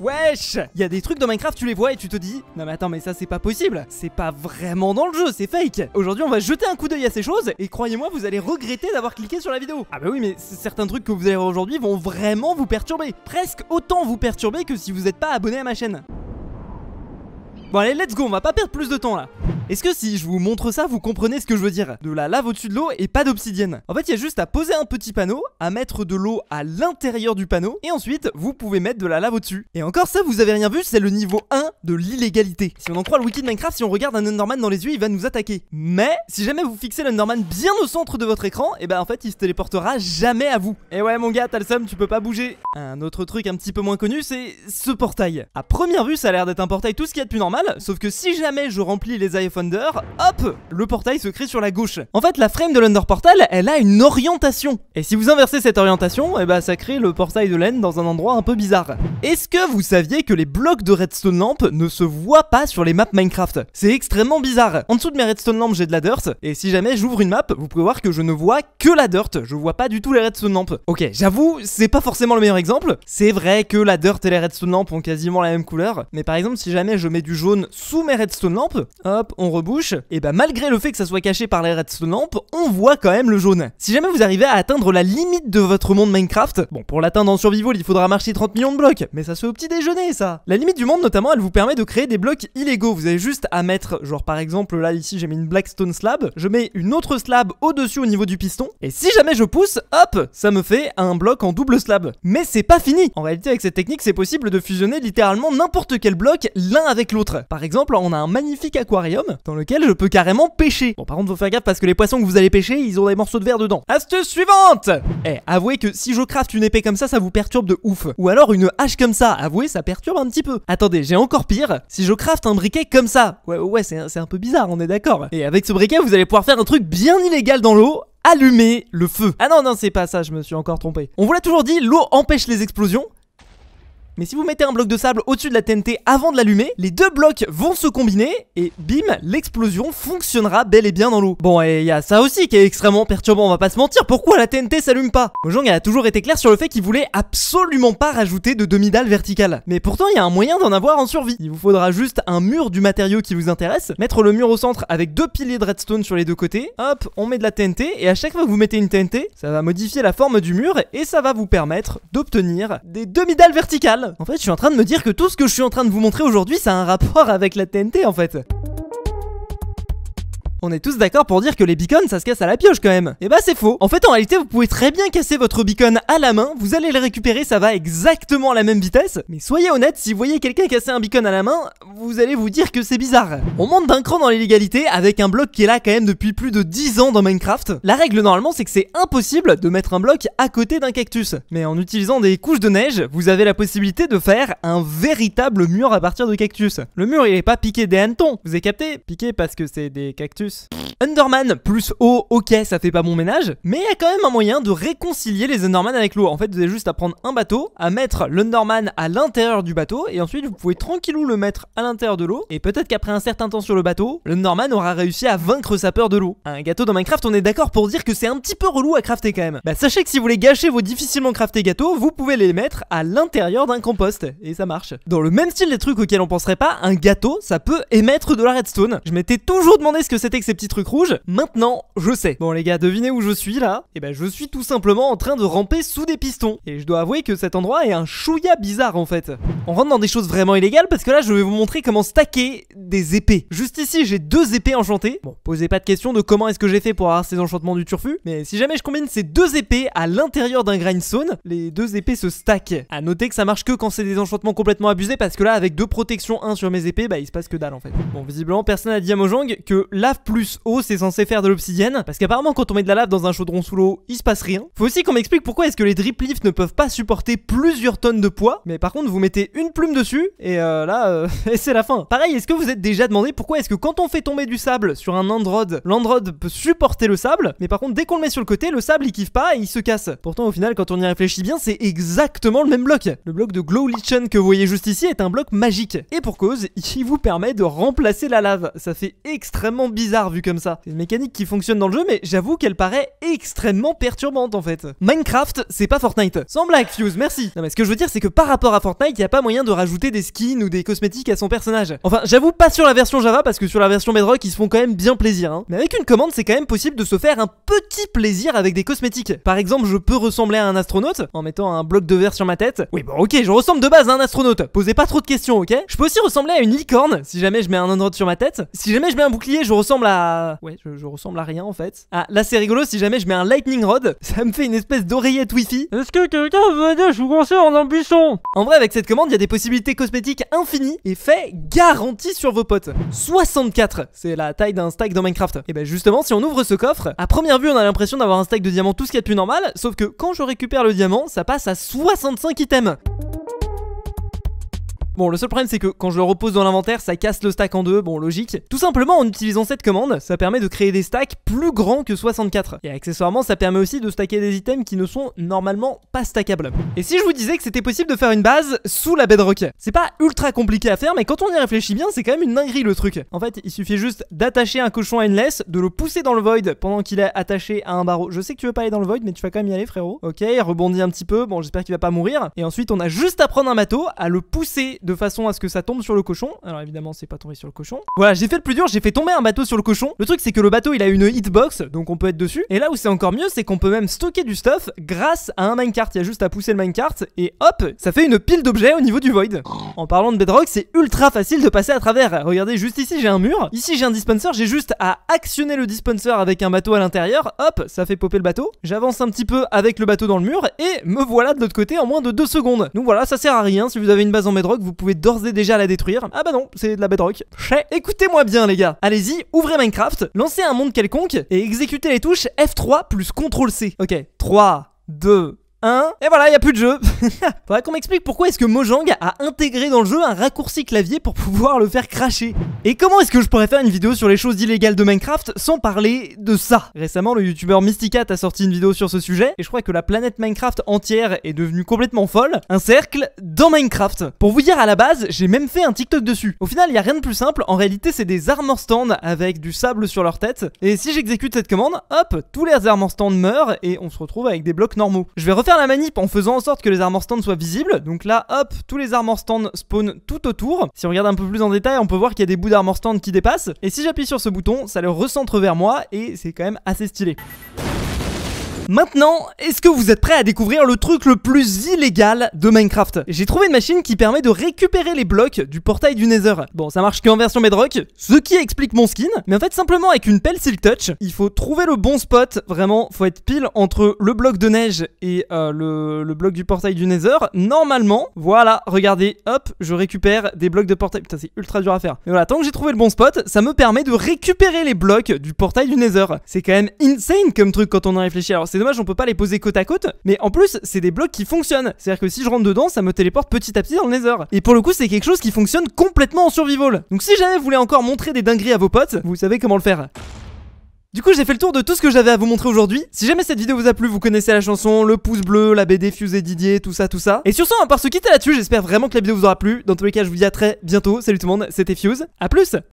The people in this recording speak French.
Wesh Il y a des trucs dans Minecraft, tu les vois et tu te dis Non mais attends, mais ça c'est pas possible C'est pas vraiment dans le jeu, c'est fake Aujourd'hui on va jeter un coup d'œil à ces choses et croyez-moi, vous allez regretter d'avoir cliqué sur la vidéo Ah bah oui, mais certains trucs que vous allez voir aujourd'hui vont vraiment vous perturber Presque autant vous perturber que si vous n'êtes pas abonné à ma chaîne Bon allez, let's go, on va pas perdre plus de temps là. Est-ce que si je vous montre ça, vous comprenez ce que je veux dire De la lave au-dessus de l'eau et pas d'obsidienne. En fait, il y a juste à poser un petit panneau, à mettre de l'eau à l'intérieur du panneau, et ensuite, vous pouvez mettre de la lave au-dessus. Et encore ça, vous avez rien vu, c'est le niveau 1 de l'illégalité. Si on en croit le wiki de Minecraft, si on regarde un Underman dans les yeux, il va nous attaquer. Mais, si jamais vous fixez l'Underman bien au centre de votre écran, et eh ben en fait, il se téléportera jamais à vous. Et eh ouais, mon gars, t'as le seum, tu peux pas bouger. Un autre truc un petit peu moins connu, c'est ce portail. À première vue, ça a l'air d'être un portail tout ce qui est plus normal, sauf que si jamais je remplis les Eye of hop, le portail se crée sur la gauche. En fait, la frame de l'Under Portal, elle a une orientation. Et si vous inversez cette orientation, eh bah, ça crée le portail de laine dans un endroit un peu bizarre. Est-ce que vous saviez que les blocs de redstone lamp ne se voient pas sur les maps Minecraft C'est extrêmement bizarre. En dessous de mes redstone lamp, j'ai de la dirt, et si jamais j'ouvre une map, vous pouvez voir que je ne vois que la dirt, je vois pas du tout les redstone lampes Ok, j'avoue, c'est pas forcément le meilleur exemple. C'est vrai que la dirt et les redstone lamp ont quasiment la même couleur, mais par exemple, si jamais je mets du jaune sous mes redstone lampes. Hop, on rebouche. Et bah malgré le fait que ça soit caché par les redstone lampes, on voit quand même le jaune. Si jamais vous arrivez à atteindre la limite de votre monde Minecraft, bon pour l'atteindre en survival il faudra marcher 30 millions de blocs, mais ça se fait au petit déjeuner ça. La limite du monde notamment elle vous permet de créer des blocs illégaux. Vous avez juste à mettre, genre par exemple là ici j'ai mis une blackstone slab, je mets une autre slab au-dessus au niveau du piston, et si jamais je pousse, hop, ça me fait un bloc en double slab. Mais c'est pas fini En réalité avec cette technique c'est possible de fusionner littéralement n'importe quel bloc l'un avec l'autre. Par exemple, on a un magnifique aquarium dans lequel je peux carrément pêcher. Bon, par contre, faut faire gaffe parce que les poissons que vous allez pêcher, ils ont des morceaux de verre dedans. Astuce suivante Eh, avouez que si je craft une épée comme ça, ça vous perturbe de ouf. Ou alors une hache comme ça, avouez, ça perturbe un petit peu. Attendez, j'ai encore pire. Si je craft un briquet comme ça, ouais, ouais, c'est un, un peu bizarre, on est d'accord. Et avec ce briquet, vous allez pouvoir faire un truc bien illégal dans l'eau, allumer le feu. Ah non, non, c'est pas ça, je me suis encore trompé. On vous l'a toujours dit, l'eau empêche les explosions, mais si vous mettez un bloc de sable au-dessus de la TNT avant de l'allumer, les deux blocs vont se combiner et bim, l'explosion fonctionnera bel et bien dans l'eau. Bon, et il y a ça aussi qui est extrêmement perturbant, on va pas se mentir. Pourquoi la TNT s'allume pas Mojang a toujours été clair sur le fait qu'il voulait absolument pas rajouter de demi dalles verticales. Mais pourtant, il y a un moyen d'en avoir en survie. Il vous faudra juste un mur du matériau qui vous intéresse, mettre le mur au centre avec deux piliers de redstone sur les deux côtés. Hop, on met de la TNT et à chaque fois que vous mettez une TNT, ça va modifier la forme du mur et ça va vous permettre d'obtenir des demi-dalles verticales. En fait, je suis en train de me dire que tout ce que je suis en train de vous montrer aujourd'hui, ça a un rapport avec la TNT en fait. On est tous d'accord pour dire que les beacons ça se casse à la pioche quand même. Et eh bah c'est faux. En fait en réalité vous pouvez très bien casser votre beacon à la main, vous allez le récupérer, ça va exactement à la même vitesse. Mais soyez honnête, si vous voyez quelqu'un casser un beacon à la main, vous allez vous dire que c'est bizarre. On monte d'un cran dans l'illégalité avec un bloc qui est là quand même depuis plus de 10 ans dans Minecraft. La règle normalement c'est que c'est impossible de mettre un bloc à côté d'un cactus. Mais en utilisant des couches de neige, vous avez la possibilité de faire un véritable mur à partir de cactus. Le mur il est pas piqué des hannetons, vous avez capté Piqué parce que c'est des cactus Underman plus eau, ok, ça fait pas bon ménage, mais il y a quand même un moyen de réconcilier les Underman avec l'eau. En fait, vous avez juste à prendre un bateau, à mettre l'Underman à l'intérieur du bateau, et ensuite vous pouvez tranquillou le mettre à l'intérieur de l'eau, et peut-être qu'après un certain temps sur le bateau, l'Underman aura réussi à vaincre sa peur de l'eau. Un gâteau dans Minecraft, on est d'accord pour dire que c'est un petit peu relou à crafter quand même. Bah sachez que si vous voulez gâcher vos difficilement craftés gâteaux, vous pouvez les mettre à l'intérieur d'un compost, et ça marche. Dans le même style des trucs auxquels on penserait pas, un gâteau, ça peut émettre de la redstone. Je m'étais toujours demandé ce que c'était ces petits trucs rouges. Maintenant, je sais. Bon les gars, devinez où je suis là et eh ben je suis tout simplement en train de ramper sous des pistons. Et je dois avouer que cet endroit est un chouïa bizarre en fait. On rentre dans des choses vraiment illégales parce que là je vais vous montrer comment stacker des épées. Juste ici j'ai deux épées enchantées. Bon, posez pas de question de comment est-ce que j'ai fait pour avoir ces enchantements du turfu. Mais si jamais je combine ces deux épées à l'intérieur d'un grindstone, les deux épées se stackent. À noter que ça marche que quand c'est des enchantements complètement abusés parce que là avec deux protections un sur mes épées, bah il se passe que dalle en fait. Bon, visiblement personne n'a dit à Mojang que lave plus haut, c'est censé faire de l'obsidienne. Parce qu'apparemment, quand on met de la lave dans un chaudron sous l'eau, il se passe rien. Faut aussi qu'on m'explique pourquoi est-ce que les drip lifts ne peuvent pas supporter plusieurs tonnes de poids. Mais par contre, vous mettez une plume dessus, et euh, là, euh, et c'est la fin. Pareil, est-ce que vous êtes déjà demandé pourquoi est-ce que quand on fait tomber du sable sur un Android, l'android peut supporter le sable, mais par contre, dès qu'on le met sur le côté, le sable il kiffe pas et il se casse. Pourtant, au final, quand on y réfléchit bien, c'est exactement le même bloc. Le bloc de Glow Lichen que vous voyez juste ici est un bloc magique. Et pour cause, il vous permet de remplacer la lave. Ça fait extrêmement bizarre vu comme ça. C'est une mécanique qui fonctionne dans le jeu, mais j'avoue qu'elle paraît extrêmement perturbante en fait. Minecraft, c'est pas Fortnite. Sans blague, Fuse, merci. Non mais ce que je veux dire, c'est que par rapport à Fortnite, y a pas moyen de rajouter des skins ou des cosmétiques à son personnage. Enfin, j'avoue pas sur la version Java parce que sur la version Bedrock, ils se font quand même bien plaisir. Hein. Mais avec une commande, c'est quand même possible de se faire un petit plaisir avec des cosmétiques. Par exemple, je peux ressembler à un astronaute en mettant un bloc de verre sur ma tête. Oui, bon, ok, je ressemble de base à un astronaute. Posez pas trop de questions, ok Je peux aussi ressembler à une licorne si jamais je mets un android sur ma tête. Si jamais je mets un bouclier, je ressemble Ouais, je, ressemble à rien en fait. Ah, là c'est rigolo, si jamais je mets un lightning rod, ça me fait une espèce d'oreillette wifi. Est-ce que quelqu'un veut aider Je vous conseille en ambition En vrai, avec cette commande, il y a des possibilités cosmétiques infinies et fait garanti sur vos potes. 64 C'est la taille d'un stack dans Minecraft. Et ben justement, si on ouvre ce coffre, à première vue, on a l'impression d'avoir un stack de diamants tout ce qu'il y a de plus normal, sauf que quand je récupère le diamant, ça passe à 65 items. Bon, le seul problème, c'est que quand je le repose dans l'inventaire, ça casse le stack en deux. Bon, logique. Tout simplement, en utilisant cette commande, ça permet de créer des stacks plus grands que 64. Et accessoirement, ça permet aussi de stacker des items qui ne sont normalement pas stackables. Et si je vous disais que c'était possible de faire une base sous la bedrock C'est pas ultra compliqué à faire, mais quand on y réfléchit bien, c'est quand même une dinguerie le truc. En fait, il suffit juste d'attacher un cochon à une laisse, de le pousser dans le void pendant qu'il est attaché à un barreau. Je sais que tu veux pas aller dans le void, mais tu vas quand même y aller, frérot. Ok, rebondis un petit peu. Bon, j'espère qu'il va pas mourir. Et ensuite, on a juste à prendre un bateau, à le pousser de façon à ce que ça tombe sur le cochon. Alors évidemment, c'est pas tombé sur le cochon. Voilà, j'ai fait le plus dur, j'ai fait tomber un bateau sur le cochon. Le truc, c'est que le bateau, il a une hitbox, donc on peut être dessus. Et là où c'est encore mieux, c'est qu'on peut même stocker du stuff grâce à un minecart. Il y a juste à pousser le minecart et hop, ça fait une pile d'objets au niveau du void. En parlant de bedrock, c'est ultra facile de passer à travers. Regardez, juste ici, j'ai un mur. Ici, j'ai un dispenser. J'ai juste à actionner le dispenser avec un bateau à l'intérieur. Hop, ça fait popper le bateau. J'avance un petit peu avec le bateau dans le mur et me voilà de l'autre côté en moins de deux secondes. Donc voilà, ça sert à rien. Si vous avez une base en bedrock, vous pouvez d'ores et déjà la détruire. Ah bah non, c'est de la bedrock. Écoutez-moi bien les gars. Allez-y, ouvrez Minecraft, lancez un monde quelconque et exécutez les touches F3 plus CTRL C. Ok, 3, 2, Hein et voilà, il a plus de jeu. Faudrait qu'on m'explique pourquoi est-ce que Mojang a intégré dans le jeu un raccourci clavier pour pouvoir le faire cracher. Et comment est-ce que je pourrais faire une vidéo sur les choses illégales de Minecraft sans parler de ça Récemment, le youtubeur Mysticat a sorti une vidéo sur ce sujet et je crois que la planète Minecraft entière est devenue complètement folle. Un cercle dans Minecraft. Pour vous dire, à la base, j'ai même fait un TikTok dessus. Au final, il n'y a rien de plus simple. En réalité, c'est des armor stand avec du sable sur leur tête. Et si j'exécute cette commande, hop, tous les armor stand meurent et on se retrouve avec des blocs normaux. Je vais faire la manip en faisant en sorte que les armor stands soient visibles. Donc là, hop, tous les armor stands spawn tout autour. Si on regarde un peu plus en détail, on peut voir qu'il y a des bouts d'armor stand qui dépassent. Et si j'appuie sur ce bouton, ça le recentre vers moi et c'est quand même assez stylé. Maintenant, est-ce que vous êtes prêts à découvrir le truc le plus illégal de Minecraft J'ai trouvé une machine qui permet de récupérer les blocs du portail du Nether. Bon, ça marche qu'en version Bedrock, ce qui explique mon skin, mais en fait simplement avec une pelle Silk Touch, il faut trouver le bon spot, vraiment, faut être pile entre le bloc de neige et euh, le, le bloc du portail du Nether. Normalement, voilà, regardez, hop, je récupère des blocs de portail. Putain, c'est ultra dur à faire. Mais voilà, tant que j'ai trouvé le bon spot, ça me permet de récupérer les blocs du portail du Nether. C'est quand même insane comme truc quand on en réfléchit. Alors c'est dommage, on peut pas les poser côte à côte, mais en plus, c'est des blocs qui fonctionnent. C'est-à-dire que si je rentre dedans, ça me téléporte petit à petit dans le Nether. Et pour le coup, c'est quelque chose qui fonctionne complètement en survival. Donc si jamais vous voulez encore montrer des dingueries à vos potes, vous savez comment le faire. Du coup j'ai fait le tour de tout ce que j'avais à vous montrer aujourd'hui Si jamais cette vidéo vous a plu vous connaissez la chanson Le pouce bleu, la BD Fuse et Didier Tout ça tout ça Et sur ce on va se quitter là-dessus J'espère vraiment que la vidéo vous aura plu Dans tous les cas je vous dis à très bientôt Salut tout le monde c'était Fuse à plus